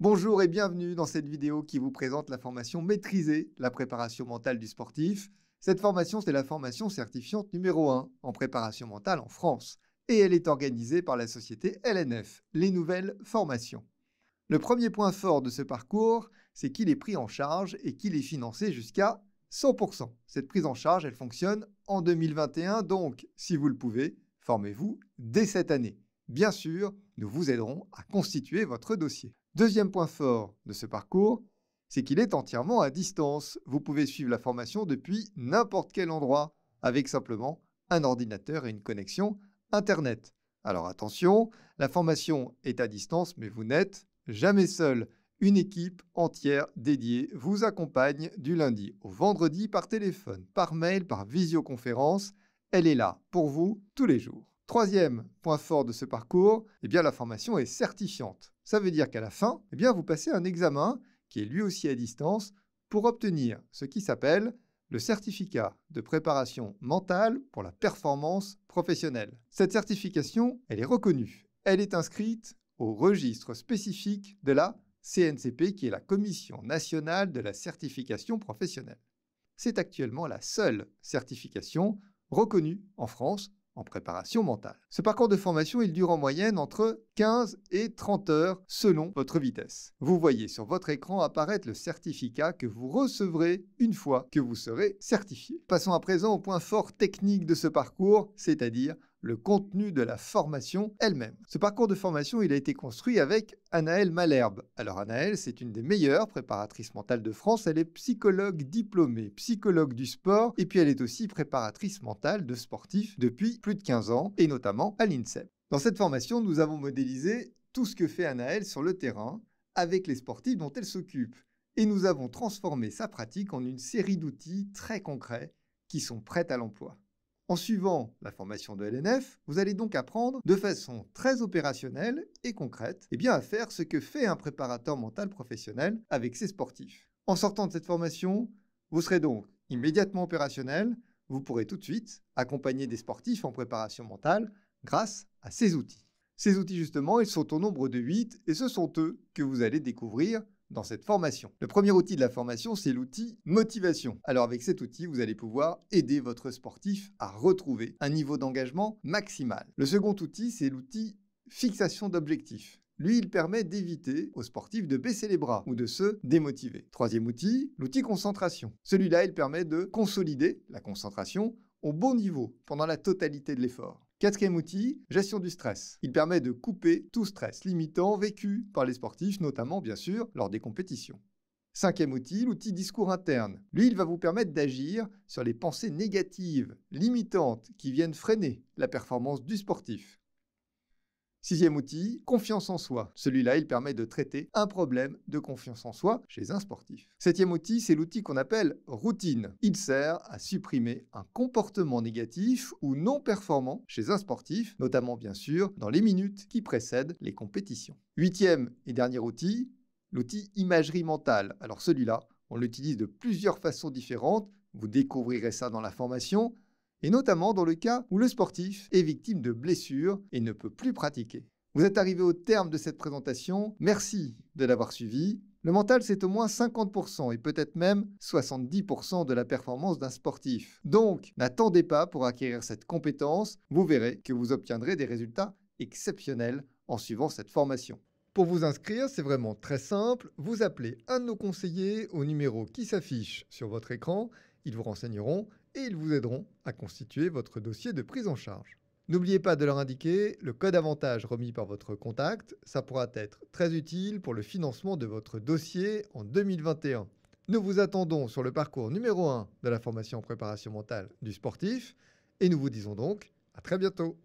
Bonjour et bienvenue dans cette vidéo qui vous présente la formation Maîtriser la préparation mentale du sportif. Cette formation, c'est la formation certifiante numéro 1 en préparation mentale en France et elle est organisée par la société LNF, les nouvelles formations. Le premier point fort de ce parcours, c'est qu'il est pris en charge et qu'il est financé jusqu'à 100%. Cette prise en charge, elle fonctionne en 2021, donc si vous le pouvez, formez-vous dès cette année. Bien sûr, nous vous aiderons à constituer votre dossier. Deuxième point fort de ce parcours, c'est qu'il est entièrement à distance. Vous pouvez suivre la formation depuis n'importe quel endroit avec simplement un ordinateur et une connexion Internet. Alors attention, la formation est à distance, mais vous n'êtes jamais seul. Une équipe entière dédiée vous accompagne du lundi au vendredi par téléphone, par mail, par visioconférence. Elle est là pour vous tous les jours. Troisième point fort de ce parcours, eh bien la formation est certifiante. Ça veut dire qu'à la fin, eh bien, vous passez un examen qui est lui aussi à distance pour obtenir ce qui s'appelle le certificat de préparation mentale pour la performance professionnelle. Cette certification, elle est reconnue. Elle est inscrite au registre spécifique de la CNCP, qui est la Commission nationale de la certification professionnelle. C'est actuellement la seule certification reconnue en France en préparation mentale. Ce parcours de formation, il dure en moyenne entre 15 et 30 heures selon votre vitesse. Vous voyez sur votre écran apparaître le certificat que vous recevrez une fois que vous serez certifié. Passons à présent au point fort technique de ce parcours, c'est-à-dire le contenu de la formation elle-même. Ce parcours de formation, il a été construit avec Anaëlle Malherbe. Alors Anaëlle, c'est une des meilleures préparatrices mentales de France. Elle est psychologue diplômée, psychologue du sport, et puis elle est aussi préparatrice mentale de sportifs depuis plus de 15 ans, et notamment à l'INSEP. Dans cette formation, nous avons modélisé tout ce que fait Anaëlle sur le terrain avec les sportifs dont elle s'occupe. Et nous avons transformé sa pratique en une série d'outils très concrets qui sont prêts à l'emploi. En suivant la formation de LNF, vous allez donc apprendre de façon très opérationnelle et concrète et eh bien, à faire ce que fait un préparateur mental professionnel avec ses sportifs. En sortant de cette formation, vous serez donc immédiatement opérationnel, vous pourrez tout de suite accompagner des sportifs en préparation mentale grâce à ces outils. Ces outils justement, ils sont au nombre de 8 et ce sont eux que vous allez découvrir dans cette formation. Le premier outil de la formation, c'est l'outil motivation. Alors avec cet outil, vous allez pouvoir aider votre sportif à retrouver un niveau d'engagement maximal. Le second outil, c'est l'outil fixation d'objectifs. Lui, il permet d'éviter aux sportifs de baisser les bras ou de se démotiver. Troisième outil, l'outil concentration. Celui-là, il permet de consolider la concentration au bon niveau pendant la totalité de l'effort. Quatrième outil, gestion du stress. Il permet de couper tout stress limitant vécu par les sportifs, notamment bien sûr lors des compétitions. Cinquième outil, l'outil discours interne. Lui, il va vous permettre d'agir sur les pensées négatives, limitantes, qui viennent freiner la performance du sportif. Sixième outil, confiance en soi. Celui-là, il permet de traiter un problème de confiance en soi chez un sportif. Septième outil, c'est l'outil qu'on appelle routine. Il sert à supprimer un comportement négatif ou non performant chez un sportif, notamment bien sûr dans les minutes qui précèdent les compétitions. Huitième et dernier outil, l'outil imagerie mentale. Alors celui-là, on l'utilise de plusieurs façons différentes. Vous découvrirez ça dans la formation et notamment dans le cas où le sportif est victime de blessures et ne peut plus pratiquer. Vous êtes arrivé au terme de cette présentation, merci de l'avoir suivi. Le mental, c'est au moins 50% et peut-être même 70% de la performance d'un sportif. Donc, n'attendez pas pour acquérir cette compétence, vous verrez que vous obtiendrez des résultats exceptionnels en suivant cette formation. Pour vous inscrire, c'est vraiment très simple. Vous appelez un de nos conseillers au numéro qui s'affiche sur votre écran. Ils vous renseigneront et ils vous aideront à constituer votre dossier de prise en charge. N'oubliez pas de leur indiquer le code avantage remis par votre contact, ça pourra être très utile pour le financement de votre dossier en 2021. Nous vous attendons sur le parcours numéro 1 de la formation en préparation mentale du sportif et nous vous disons donc à très bientôt.